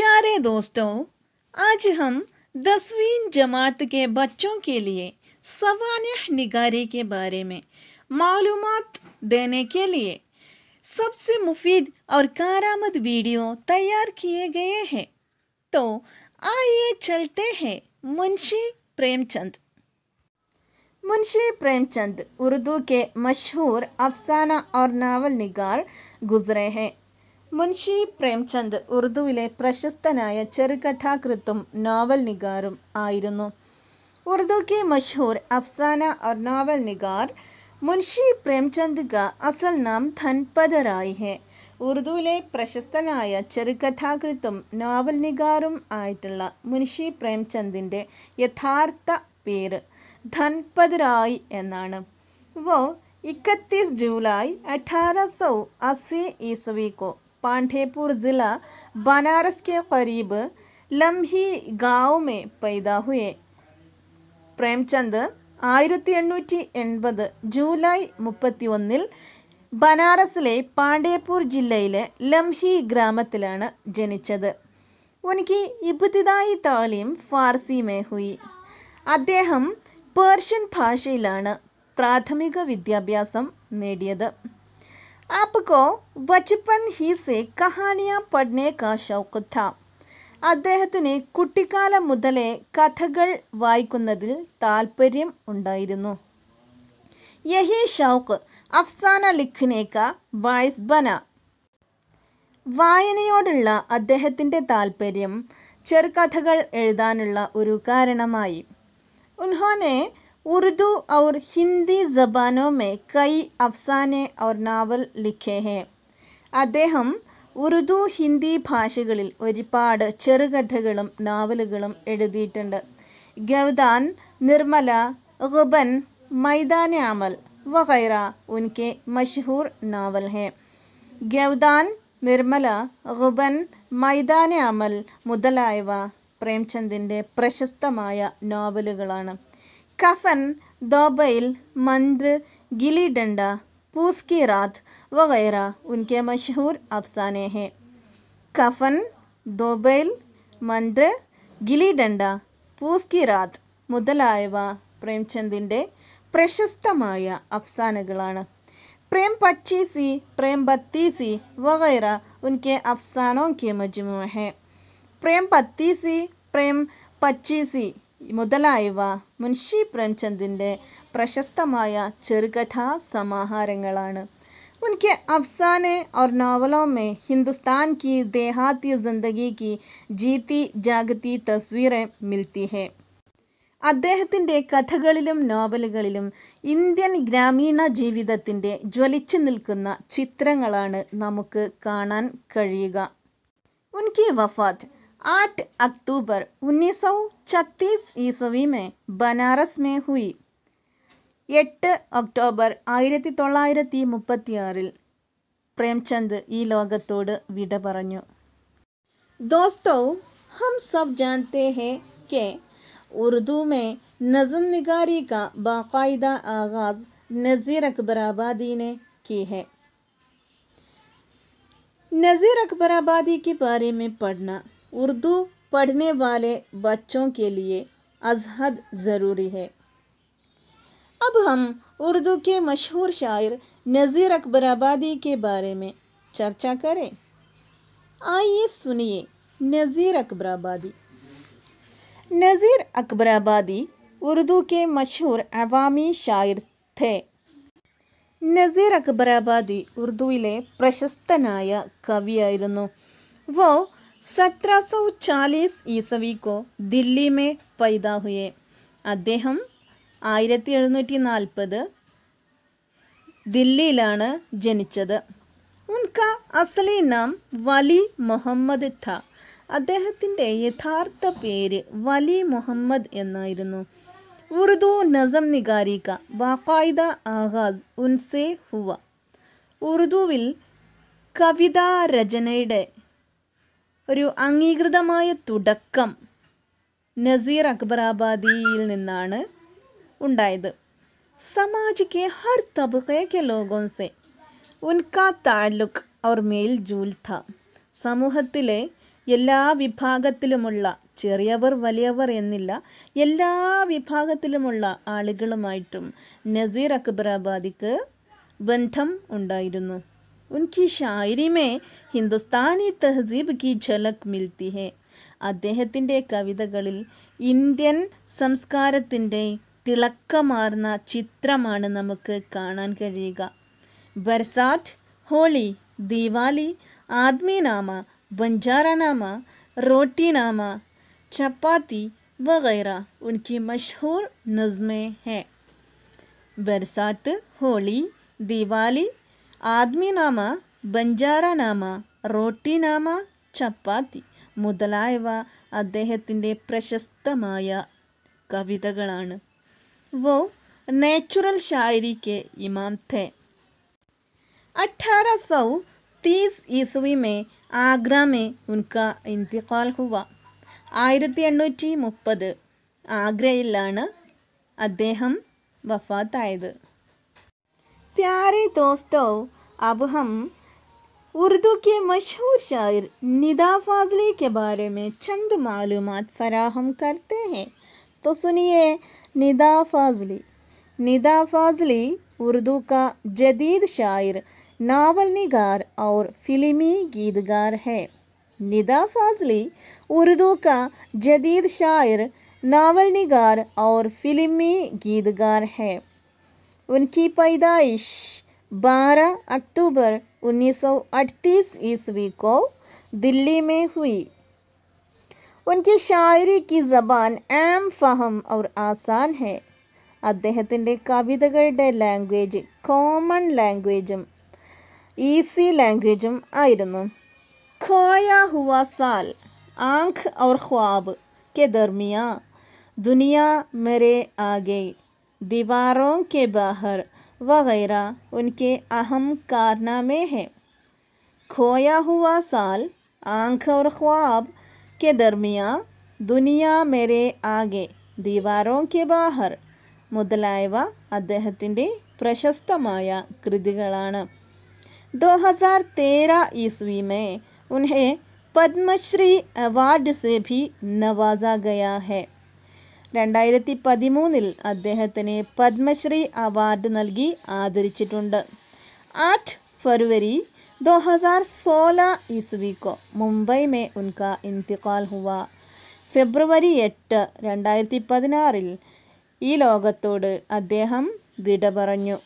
प्यारे दोस्तों आज हम दसवीं जमात के बच्चों के लिए सवानह निगारी के बारे में मालूम देने के लिए सबसे मुफीद और कारामद वीडियो तैयार किए गए हैं तो आइए चलते हैं मुंशी प्रेमचंद मुंशी प्रेमचंद उर्दू के मशहूर अफसाना और नावल निगार गुजरे हैं മുൻഷി പ്രേംചന്ദ് ഉറുദുവിലെ പ്രശസ്തനായ ചെറുകഥാകൃത്തും നോവൽ നിഗാറും ആയിരുന്നു ഉറുദുക്ക് മഷഹൂർ അഫ്സാന ഓർ നോവൽ നിഗാർ മുൻഷി പ്രേംചന്ദ് കാ അസൽ നാം ധൻപദ റായി ഹെ ഉറുദുവിലെ പ്രശസ്തനായ ചെറുകഥാകൃത്തും നോവൽ നിഗാറും ആയിട്ടുള്ള മുൻഷി പ്രേംചന്ദിൻ്റെ യഥാർത്ഥ പേര് ധൻപദ് റായ് എന്നാണ് वो ഇക്കത്തീസ് ജൂലൈ അഠാറ സൗ അസി ईस्वी पांडेपुर ज़िला बनारस के करीब ലംഹി ഗാവ് മേ പൈതാഹുയെ പ്രേംചന്ദ് ആയിരത്തി എണ്ണൂറ്റി എൺപത് ജൂലൈ മുപ്പത്തി ഒന്നിൽ ബനാറസിലെ പാണ്ഡേപൂർ ജില്ലയിലെ ലംഹി ഗ്രാമത്തിലാണ് ജനിച്ചത് ഉനിക്ക് ഇബ്തിദായി താലീം ഫാർസി മേഹുയി അദ്ദേഹം പേർഷ്യൻ ഭാഷയിലാണ് പ്രാഥമിക വിദ്യാഭ്യാസം നേടിയത് आपको ബച്ചപ്പൻ ഹീസെ കഹാനിയ शौक था അദ്ദേഹത്തിന് കുട്ടിക്കാലം മുതലേ കഥകൾ വായിക്കുന്നതിൽ താല്പര്യം ഉണ്ടായിരുന്നു യഹി ഷൗക്ക് അഫ്സാന ലിഖിനേക്ക ബന വായനയോടുള്ള അദ്ദേഹത്തിൻ്റെ താല്പര്യം ചെറുകഥകൾ എഴുതാനുള്ള ഒരു കാരണമായി ഉൻഹോനെ उर्दू और ഹിന്ദി ജബാനോ മേ കൈ അഫ്സാനെ ഔർ നാവൽ ലിഖേ ഹേ അദ്ദേഹം ഉറുദു ഹിന്ദി ഭാഷകളിൽ ഒരുപാട് ചെറുകഥകളും നാവലുകളും എഴുതിയിട്ടുണ്ട് ഗൗദാൻ നിർമ്മല ഗുബൻ മൈദാന അമൽ വഗൈറ ഉൻകെ മഷ്ഹൂർ നാവൽ ഹെ ഗൗദാൻ നിർമ്മല ഗുബൻ മൈദാന അമൽ മുതലായവ പ്രേംചന്ദിൻ്റെ പ്രശസ്തമായ നോവലുകളാണ് कफन दोबैल मंद्र गिली डंडा पूस की रात वगैरह उनके मशहूर अफसाने हैं कफन दोबैल मंद्र गिली डंडा पूस की रात मुदलायव प्रेमचंद प्रशस्त अफसान प्रेम पच्चीसी प्रेम बत्तीसी वगैरह उनके अफसानों के मजमू हैं प्रेम बत्तीसी प्रेम पच्चीसी മുതലായവ മുൻഷി പ്രേംചന്ദിൻ്റെ പ്രശസ്തമായ ചെറുകഥാ സമാഹാരങ്ങളാണ് ഉൻക്ക് अफसाने ഓർ നോവലോ മേ ഹിന്ദുസ്ഥാൻ കി देहाती ज़िंदगी കി जीती जागती തസ്വീറെ മിൽത്തി ഹെ അദ്ദേഹത്തിൻ്റെ കഥകളിലും നോവലുകളിലും ഇന്ത്യൻ ഗ്രാമീണ ജീവിതത്തിൻ്റെ ജ്വലിച്ചു നിൽക്കുന്ന ചിത്രങ്ങളാണ് നമുക്ക് കാണാൻ കഴിയുക ഉൻകി വഫാറ്റ് आठ अक्टूबर उन्नीस 1936 ईस्वी में बनारस में हुई एट अक्टूबर आयरती तोलायरती मुप्पत्ती आरिल प्रेमचंद ई लोगतोड विड पर दोस्तों हम सब जानते हैं कि उर्दू में नजम निगारी का बाकायदा आगाज नज़ीर अकबर आबादी ने की है नज़ीर अकबर आबादी के बारे में पढ़ना उर्दू पढ़ने वाले बच्चों के लिए अजहद ज़रूरी है अब हम उर्दू के मशहूर शायर नज़ीर अकबर आबादी के बारे में चर्चा करें आइए सुनिए नज़ीर अकबर आबादी नज़ीर अकबर आबादी उर्दू के मशहूर अवामी शायर थे नज़ीर നസീർ അക്ബരാബാദി ഉറുദുവിലെ പ്രശസ്തനായ कवियो वो सत्रह सौ चालीस ഈസവി കോ ദില്ലി മേ പൈദാ ഹുയെ അദ്ദേഹം ആയിരത്തി എഴുന്നൂറ്റി നാൽപ്പത് ദില്ലിയിലാണ് ജനിച്ചത് ഉൻക അസലി നാം വലി മുഹമ്മദ് ഥ അദ്ദേഹത്തിൻ്റെ യഥാർത്ഥ പേര് വലി മുഹമ്മദ് എന്നായിരുന്നു ഉറുദു നസം നിഗാരിക ബാക്കായിദ ആഹാസ് ഉൻസെ ഹുവ ഉറുദുവിൽ കവിതാ രചനയുടെ ഒരു അംഗീകൃതമായ തുടക്കം നസീർ അക്ബറാബാദിയിൽ നിന്നാണ് ഉണ്ടായത് സമാജ് ഹർ തബക്കെ കെ ലോഗോൻ ഉൻകാ താലുക്ക് അവർ മേൽ ജൂൽ സമൂഹത്തിലെ എല്ലാ വിഭാഗത്തിലുമുള്ള ചെറിയവർ വലിയവർ എന്നില്ല എല്ലാ വിഭാഗത്തിലുമുള്ള ആളുകളുമായിട്ടും നസീർ അക്ബറാബാദിക്ക് ബന്ധം ഉണ്ടായിരുന്നു उनकी शायरी में ഹിന്ദുസ്ഥാനി തെഹസീബ് കി ഝലക് മിൽത്തി ഹെ അദ്ദേഹത്തിൻ്റെ കവിതകളിൽ ഇന്ത്യൻ സംസ്കാരത്തിൻ്റെ തിളക്കമാർന്ന ചിത്രമാണ് നമുക്ക് കാണാൻ കഴിയുക ബർസാത്ത് ഹോളി ദീവാലി ആദ്മിനാമ ബഞ്ചാറാനാമ റോട്ടിനാമ ചപ്പാത്തി വഗൈറ ഉൻകി മഷഹൂർ നസ്മേ ഹെ ബർസാത്ത് ഹോളി ദീവാലി ആദ്മിനാമ ബഞ്ചാറനാമ റോട്ടിനാമ ചപ്പാത്തി മുതലായവ അദ്ദേഹത്തിൻ്റെ പ്രശസ്തമായ കവിതകളാണ് വോ നേച്ചുറൽ ഷായരി കെ ഇമാം തെ അठारह सौ तीस ईस्वी में आगरा में उनका इंतकाल हुआ ആയിരത്തി എണ്ണൂറ്റി മുപ്പത് ആഗ്രയിലാണ് അദ്ദേഹം വഫാത്തായത് प्यारे दोस्तों अब हम उर्दू के मशहूर शायर निदा फाजली के बारे में चंद मालूम फराहम करते हैं तो सुनिए निदा फाजली निदा फाजली उर्दू का जदीद शायर नावल निगार और फिल्मी गीतगार है निदा फाजली उर्दू का जदीद शायर नावल निगार और फिल्मी गीतगार है उनकी पैदाइश 12 अक्टूबर 1938 ईस्वी को दिल्ली में हुई उनकी शायरी की ज़बान आम फहम और ആസാൻ ഹെ അദ്ദേഹത്തിൻ്റെ കവിതകളുടെ ലാംഗ്വേജ് കോമൺ ലാംഗ്വേജും ഈസി ലാംഗ്വേജും ആയിരുന്നു ഖോയ ഹുവ സാൽ ആങ്ക് ഔർ ഖ്വാബ് കെ ദർമിയ ദുനിയ മെരെ ആകെ दीवारों के बाहर वगैरह उनके अहम कारनामे हैं खोया हुआ साल आँख और ख्वाब के दरमिया दुनिया मेरे आगे दीवारों के बाहर मुदलायव अद प्रशस्त माया कृति दो हज़ार तेरह ईस्वी में उन्हें पद्मश्री अवार्ड से भी नवाजा गया है രണ്ടായിരത്തി പതിമൂന്നിൽ അദ്ദേഹത്തിന് പത്മശ്രീ അവാർഡ് നൽകി ആദരിച്ചിട്ടുണ്ട് ആറ്റ് ഫെർവരി ദോ ഹസാർ സോല ईस्वी को മുംബൈ മേ ഉൻക ഇന്തിക്കാൽ ഹുവ ഫെബ്രുവരി എട്ട് രണ്ടായിരത്തി പതിനാറിൽ ഈ ലോകത്തോട് അദ്ദേഹം വിട പറഞ്ഞു